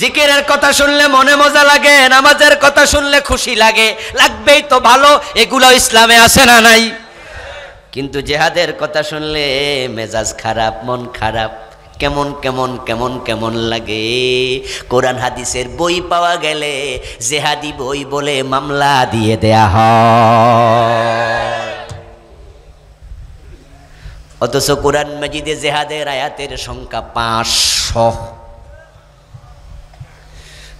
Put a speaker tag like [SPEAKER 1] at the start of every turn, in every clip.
[SPEAKER 1] জিকিরের কথা শুনলে মনে মজা লাগে নামাজের কথা শুনলে খুশি লাগে লাগবেই তো ভালো এগুলো ইসলামে আসে না নাই কিন্তু জেহাদের কথা শুনলে মেজাজ খারাপ মন খারাপ কেমন কেমন কেমন কেমন লাগে কোরআন হাদিসের বই পাওয়া গেলে জেহাদি বই বলে মামলা দিয়ে দেয়া হয় অথচ কোরআন মজিদে জেহাদের আয়াতের সংখ্যা পাঁচশো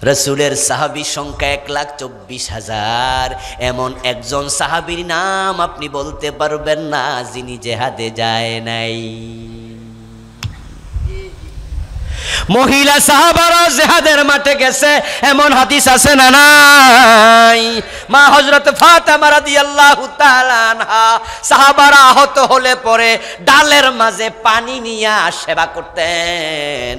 [SPEAKER 1] রসুলের সাহাবি সংখ্যা এক লাখ চব্বিশ হাজার এমন একজন সাহাবির নাম আপনি বলতে পারবেন না যিনি জেহাদে যায় নাই মহিলা সাহাবারা জেহাদের মাঠে গেছে এমন হাদিস আছে না নাই মা হজরত ফাতেমা রাদিয়াল্লাহু তাআলা আনহা সাহাবারা আহত হলে পরে ডালের মাঝে পানি নিয়ে সেবা করতেন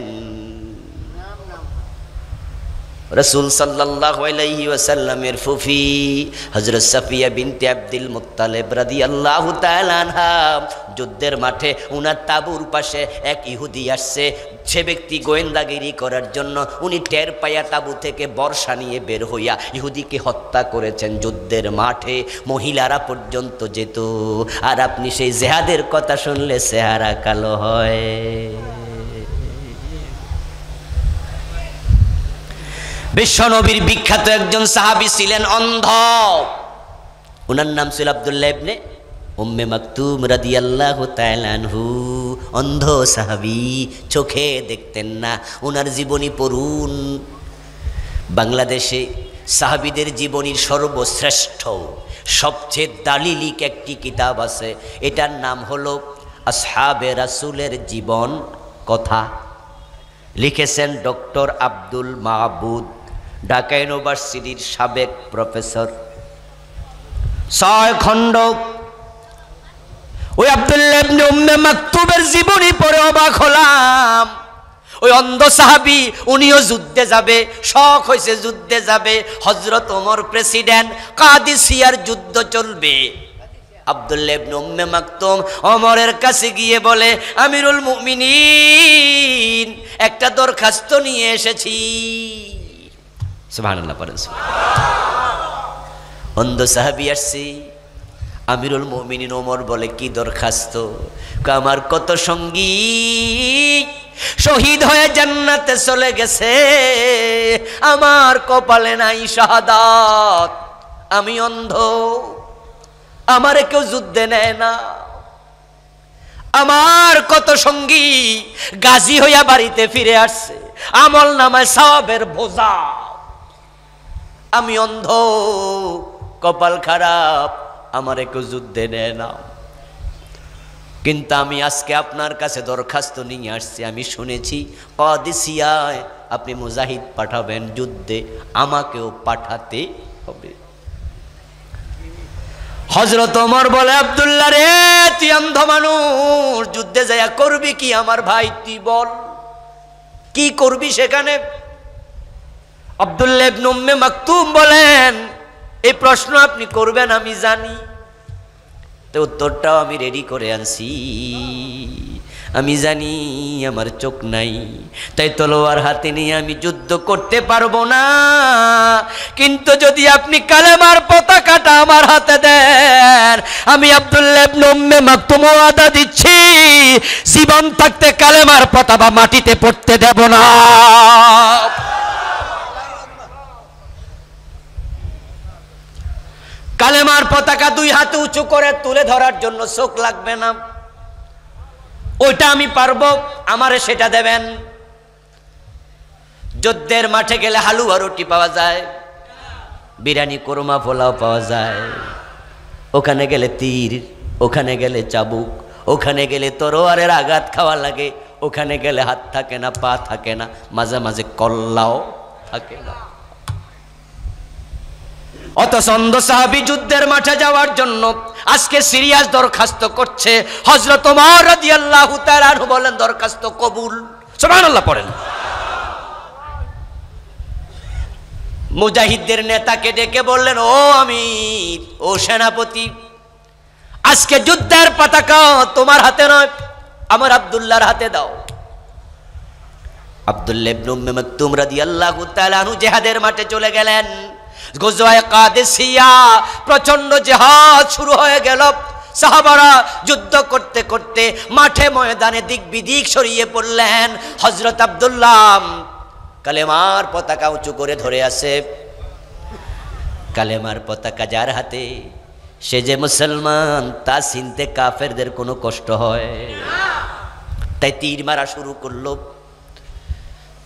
[SPEAKER 1] রসুল সাল্লাহসাল্লামের ফুফি হজরত সাফিয়া বিনতে আব্দুল মুতালেব রাদি আল্লাহ যুদ্ধের মাঠে উনার তাবুর পাশে এক ইহুদি আসছে সে ব্যক্তি গোয়েন্দাগিরি করার জন্য উনি টের পাইয়া তাবু থেকে বর্ষা নিয়ে বের হইয়া ইহুদিকে হত্যা করেছেন যুদ্ধের মাঠে মহিলারা পর্যন্ত যেত আর আপনি সেই জেহাদের কথা শুনলে সেহারা কালো হয় বিশ্বনবীর বিখ্যাত একজন সাহাবি ছিলেন অন্ধ ওনার নাম ছিল আবদুল্লাহ ইবনে উম্মে মাকতুম রাদিয়াল্লাহু তাআলাহু অন্ধ সাহাবি চোখে দেখতেন না ওনার জীবনী পড়ুন বাংলাদেশে সাহাবিদের জীবনীর সর্বশ্রেষ্ঠ সবচেয়ে দালিলিক একটি কিতাব আছে এটার নাম হলো আসহাবে রাসুলের জীবন কথা লিখেছেন ডক্টর আব্দুল মাহবুদ ঢাকা ইউনিভার্সিটির সাবেক প্রফেসর ছয় খণ্ড ওই আব্দুল্লাহের জীবনী পরে অবাক হলাম ওই অন্ধ সাহাবি উনিও যুদ্ধে যাবে শখ হয়েছে যুদ্ধে যাবে হজরত ওমর প্রেসিডেন্ট কাদিসিয়ার যুদ্ধ চলবে মাকতুম অমরের কাছে গিয়ে বলে আমিরুল মুমিনিন একটা দরখাস্ত নিয়ে এসেছি অন্ধ সাহাবি আসছি আমিরুল মুমিনিন ওমর বলে কি দরখাস্ত আমার কত সঙ্গী শহীদ হয়ে জান্নাতে চলে গেছে আমার কপালে নাই শাহাদাত আমি অন্ধ আমারে কেউ যুদ্ধে নেয় না আমার কত সঙ্গী গাজী হইয়া বাড়িতে ফিরে আসছে আমল নামায় সবের বোঝা আমি অন্ধ কপাল খারাপ আমার একটু যুদ্ধে নেয় না কিন্তু আমি আজকে আপনার কাছে দরখাস্ত নিয়ে আসছি আমি শুনেছি কদিসিয়ায় আপনি মুজাহিদ পাঠাবেন যুদ্ধে আমাকেও পাঠাতে হবে হজরত আমার বলে আবদুল্লাহ রে তুই অন্ধ মানুষ যুদ্ধে যাইয়া করবি কি আমার ভাই তুই বল কি করবি সেখানে আবদুল্লেব নম্মে মাকতুম বলেন এই প্রশ্ন আপনি করবেন আমি জানি তো উত্তরটাও আমি রেডি করে আনছি আমি জানি আমার চোখ নাই তাই তলোয়ার হাতে নিয়ে আমি যুদ্ধ করতে পারবো না কিন্তু যদি আপনি কালেমার পতাকাটা আমার হাতে দেন আমি আবদুল্লেব নম্মে মাকতুম আদা দিচ্ছি জীবন থাকতে কালেমার পতাকা মাটিতে পড়তে দেব না কালেমার পতাকা দুই হাতে উঁচু করে তুলে ধরার জন্য চোখ লাগবে না ওইটা আমি পারব আমারে সেটা দেবেন যুদ্ধের মাঠে গেলে হালুয়া রুটি পাওয়া যায় বিরিয়ানি কোরমা পোলাও পাওয়া যায় ওখানে গেলে তীর ওখানে গেলে চাবুক ওখানে গেলে তরোয়ারের আঘাত খাওয়া লাগে ওখানে গেলে হাত থাকে না পা থাকে না মাঝে মাঝে কল্লাও থাকে না অত সন্দ সাহাবি যুদ্ধের মাঠে যাওয়ার জন্য আজকে সিরিয়াস দরখাস্ত করছে হজরত বলেন দরখাস্ত কবুল পড়েন মুজাহিদদের নেতাকে ডেকে বললেন ও আমির ও সেনাপতি আজকে যুদ্ধের পতাকা তোমার হাতে নয় আমার আবদুল্লাহর হাতে দাও আবদুল্লাহ ইবনে উম্মে মাকতুম রাদিয়াল্লাহু তাআলা জেহাদের মাঠে চলে গেলেন গোজওয়ায় কাদেশিয়া প্রচন্ড জেহাদ শুরু হয়ে গেল সাহাবারা যুদ্ধ করতে করতে মাঠে ময়দানে দিক বিদিক সরিয়ে পড়লেন হজরত আবদুল্লাম কালেমার পতাকা উঁচু করে ধরে আছে কালেমার পতাকা যার হাতে সে যে মুসলমান তা চিনতে কাফেরদের কোনো কষ্ট হয় তাই তীর মারা শুরু করলো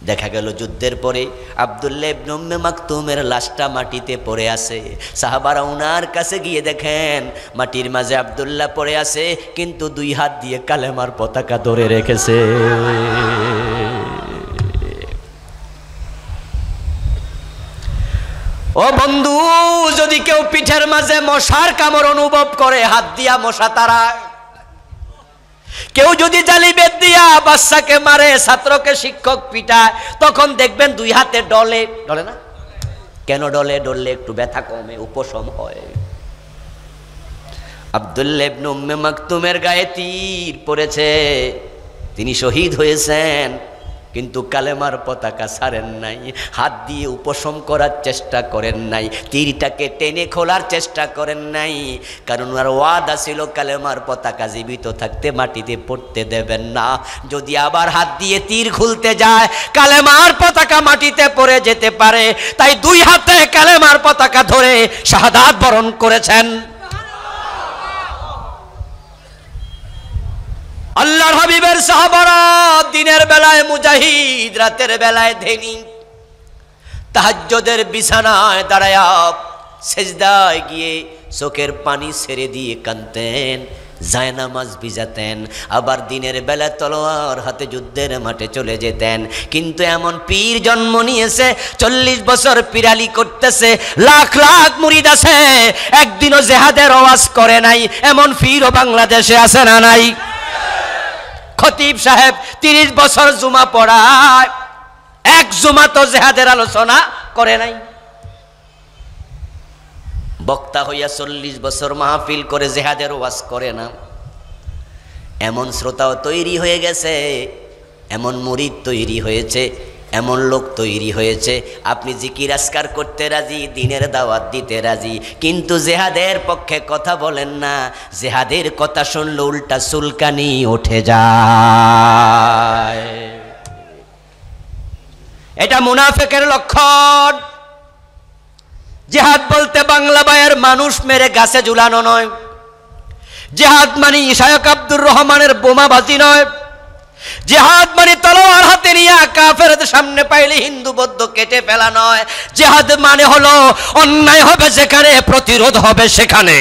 [SPEAKER 1] দেখা গেল যুদ্ধের পরে নম্মে মাকতুমের লাশটা মাটিতে পড়ে আছে সাহাবারা উনার কাছে গিয়ে দেখেন মাটির মাঝে আবদুল্লাহ পড়ে আছে কিন্তু দুই হাত দিয়ে কালেমার পতাকা ধরে রেখেছে ও বন্ধু যদি কেউ পিঠের মাঝে মশার কামড় অনুভব করে হাত দিয়া মশা তারা কেউ যদি বেদ দিয়া বাচ্চাকে মারে ছাত্রকে শিক্ষক পিটায় তখন দেখবেন দুই হাতে ডলে ডলে না কেন ডলে ডললে একটু ব্যথা কমে উপশম হয় আবদুল্লেবনুম্মে মাকতুমের গায়ে তীর পড়েছে তিনি শহীদ হয়েছেন কিন্তু কালেমার পতাকা ছাড়েন নাই হাত দিয়ে উপশম করার চেষ্টা করেন নাই তীরটাকে টেনে খোলার চেষ্টা করেন নাই কারণ ওনার ওয়াদা ছিল কালেমার পতাকা জীবিত থাকতে মাটিতে পড়তে দেবেন না যদি আবার হাত দিয়ে তীর খুলতে যায় কালেমার পতাকা মাটিতে পড়ে যেতে পারে তাই দুই হাতে কালেমার পতাকা ধরে শাহাদাত বরণ করেছেন আল্লাহ হাবিবের সাহাবারা দিনের বেলায় মুজাহিদ রাতের বেলায় ধেনি তাহাজ্যদের বিছানায় দাঁড়ায়া সেজদায় গিয়ে চোখের পানি ছেড়ে দিয়ে কানতেন জায়নামাজ ভিজাতেন আবার দিনের বেলা তলোয়ার হাতে যুদ্ধের মাঠে চলে যেতেন কিন্তু এমন পীর জন্ম নিয়েছে চল্লিশ বছর পিরালি করতেছে লাখ লাখ মুরিদ আছে একদিনও জেহাদের আওয়াজ করে নাই এমন পীরও বাংলাদেশে আছে না নাই খতিব সাহেব তিরিশ বছর জুমা পড়ায় এক জুমা তো জেহাদের আলোচনা করে নাই বক্তা হইয়া চল্লিশ বছর মাহফিল করে জেহাদের ওয়াজ করে না এমন শ্রোতাও তৈরি হয়ে গেছে এমন মরিদ তৈরি হয়েছে এমন লোক তৈরি হয়েছে আপনি জিকির আসকার করতে রাজি দিনের দাওয়াত দিতে রাজি কিন্তু জেহাদের পক্ষে কথা বলেন না জেহাদের কথা শুনলে উল্টা চুলকানি উঠে যায় এটা মুনাফেকের লক্ষণ জেহাদ বলতে বাংলা বায়ের মানুষ মেরে গাছে ঝুলানো নয় জেহাদ মানে ইশায়ক আব্দুর রহমানের বোমাবাজি নয় জেহাদ মানে তলোয়ার হাতে নিয়ে কাফের সামনে পাইলে হিন্দু বৌদ্ধ কেটে ফেলা নয় জেহাদ মানে হলো অন্যায় হবে সেখানে প্রতিরোধ হবে সেখানে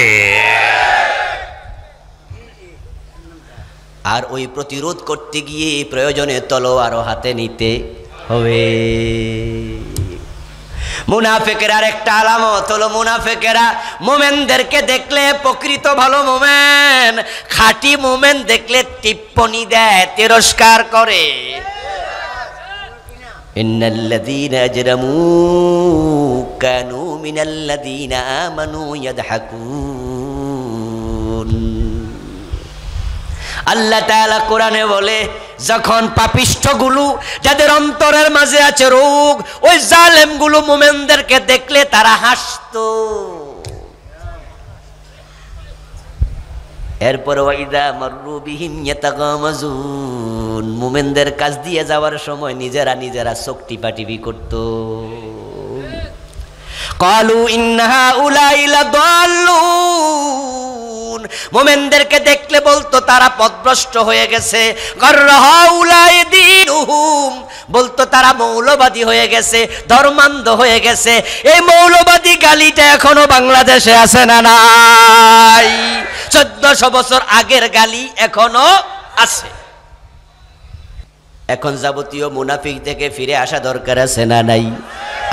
[SPEAKER 1] আর ওই প্রতিরোধ করতে গিয়ে প্রয়োজনে তলোয়ারও হাতে নিতে হবে মুনাফেকের আর একটা আলামত হলো মুনাফেকেরা মোমেনদেরকে দেখলে প্রকৃত ভালো মোমেন খাঁটি মোমেন দেখলে টিপ্পনি দেয় তিরস্কার করে আল্লাহ কোরআনে বলে যখন পাপিষ্ঠগুলো যাদের অন্তরের মাঝে আছে রোগ ওই জালেমগুলো মোমেনদেরকে দেখলে তারা হাসত এরপর ওয়াইদা মোমেনদের কাজ দিয়ে যাওয়ার সময় নিজেরা নিজেরা শক্তি টিপাটিপি করতো কালু إن هؤلاء মোমেনদেরকে দেখলে বলতো তারা পদভ্রষ্ট হয়ে গেছে বলতো তারা মৌলবাদী হয়ে গেছে ধর্মান্ধ হয়ে গেছে এই মৌলবাদী গালিটা এখনো বাংলাদেশে আছে না নাই চোদ্দশো বছর আগের গালি এখনো আছে এখন যাবতীয় মুনাফিক থেকে ফিরে আসা দরকার আছে না নাই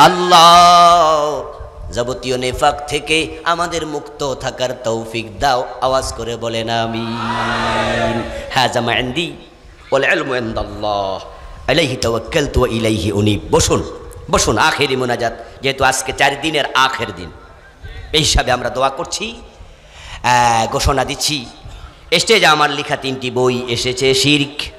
[SPEAKER 1] আল্লাহ যাবতীয় নেফাক থেকে আমাদের মুক্ত থাকার তৌফিক দাও আওয়াজ করে বলেন আমি হ্যাঁ জামা এন্দি বলে আলমুন্দাল্লাহ আলাইহি তওয়াক্কাল তু ইলাইহি উনি বসুন বসুন আখেরি মোনাজাত যেহেতু আজকে চার দিনের আখের দিন এই হিসাবে আমরা দোয়া করছি ঘোষণা দিচ্ছি স্টেজে আমার লেখা তিনটি বই এসেছে শির্ক